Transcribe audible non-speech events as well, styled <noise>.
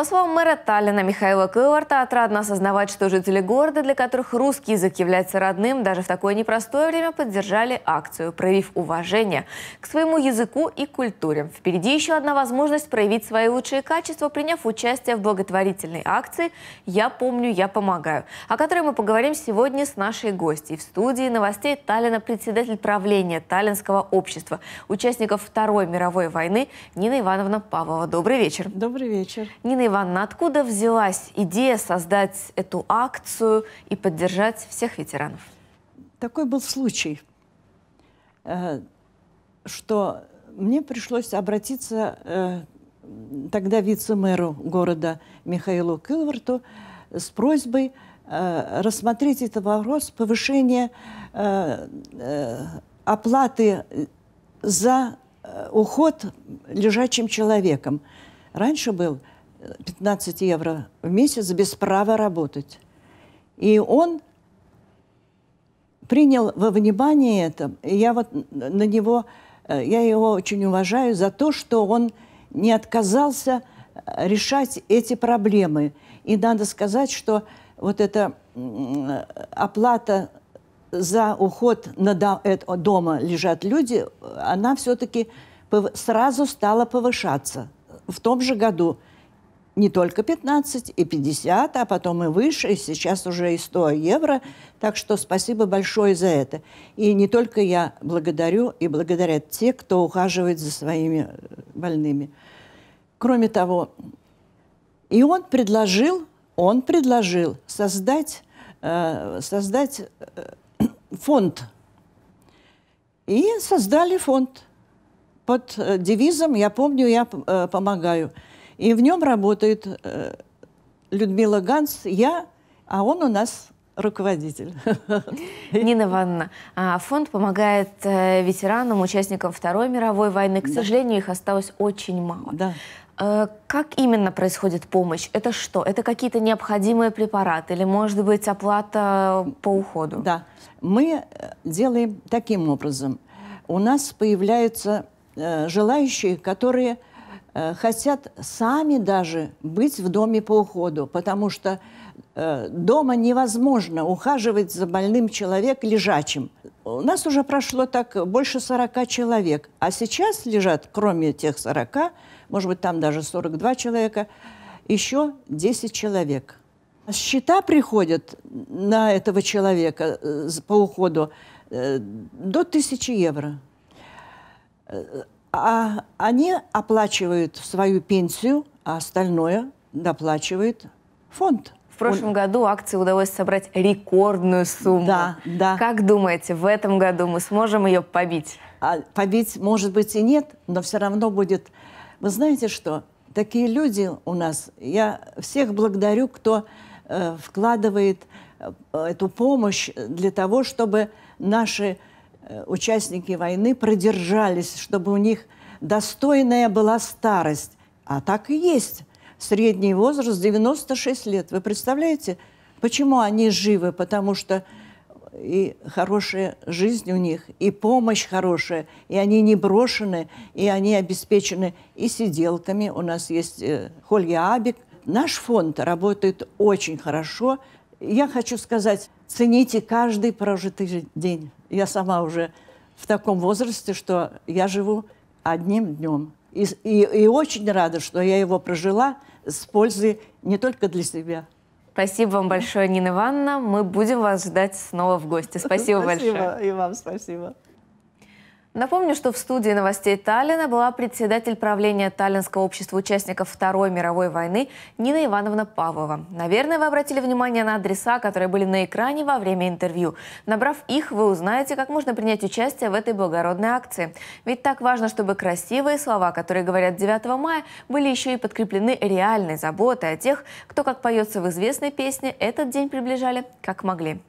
По словам мэра Таллина Михаила Кыварта, отрадно осознавать, что жители города, для которых русский язык является родным, даже в такое непростое время поддержали акцию, проявив уважение к своему языку и культуре. Впереди еще одна возможность проявить свои лучшие качества, приняв участие в благотворительной акции «Я помню, я помогаю», о которой мы поговорим сегодня с нашей гостьей. В студии новостей Таллина председатель правления Таллинского общества, участников Второй мировой войны Нина Ивановна Павлова. Добрый вечер. Добрый вечер. Нина Ивановна, откуда взялась идея создать эту акцию и поддержать всех ветеранов? Такой был случай, э, что мне пришлось обратиться э, тогда вице-мэру города Михаилу Килварту с просьбой э, рассмотреть этот вопрос повышения оплаты за уход лежачим человеком. Раньше был 15 евро в месяц без права работать. И он принял во внимание это. я вот на него, э, я его очень уважаю за то, что он не отказался э, решать эти проблемы. И надо сказать, что вот эта оплата за уход на э, дома лежат люди, она все-таки сразу стала повышаться в том же году – не только 15, и 50, а потом и выше, и сейчас уже и 100 евро. Так что спасибо большое за это. И не только я благодарю, и благодарят те, кто ухаживает за своими э, больными. Кроме того, и он предложил, он предложил создать, э, создать э, <coughs> фонд. И создали фонд под э, девизом «Я помню, я э, помогаю». И в нем работает э, Людмила Ганс, я, а он у нас руководитель. <laughs> Нина Ивановна, а фонд помогает э, ветеранам, участникам Второй мировой войны. К да. сожалению, их осталось очень мало. Да. Э, как именно происходит помощь? Это что? Это какие-то необходимые препараты или, может быть, оплата по уходу? Да. Мы э, делаем таким образом. У нас появляются желающие, которые – Э, хотят сами даже быть в доме по уходу, потому что э, дома невозможно ухаживать за больным человек лежачим. У нас уже прошло так больше 40 человек, а сейчас лежат, кроме тех 40, может быть, там даже 42 человека, еще 10 человек. Счета приходят на этого человека э, по уходу до 1000 евро а они оплачивают свою пенсию, а остальное доплачивает фонд. В прошлом Он... году акции удалось собрать рекордную сумму. Да, да. Как думаете, в этом году мы сможем ее побить? А, побить, может быть, и нет, но все равно будет... Вы знаете что? Такие люди у нас. Я всех благодарю, кто э, вкладывает э, эту помощь для того, чтобы наши Э, участники войны продержались, чтобы у них достойная была старость. А так и есть. Средний возраст 96 лет. Вы представляете, почему они живы? Потому что и хорошая жизнь у них, и помощь хорошая, и они не брошены, и они обеспечены и сиделками. У нас есть э, Холья Абик. Наш фонд работает очень хорошо. Я хочу сказать, цените каждый прожитый день. Я сама уже в таком возрасте, что я живу одним днем. И, и, и очень рада, что я его прожила с пользой не только для себя. Спасибо вам большое, Нина Ивановна. Мы будем вас ждать снова в гости. Спасибо, спасибо большое. И вам спасибо. Напомню, что в студии новостей Таллина была председатель правления Таллинского общества участников Второй мировой войны Нина Ивановна Павлова. Наверное, вы обратили внимание на адреса, которые были на экране во время интервью. Набрав их, вы узнаете, как можно принять участие в этой благородной акции. Ведь так важно, чтобы красивые слова, которые говорят 9 мая, были еще и подкреплены реальной заботой о тех, кто, как поется в известной песне, этот день приближали как могли.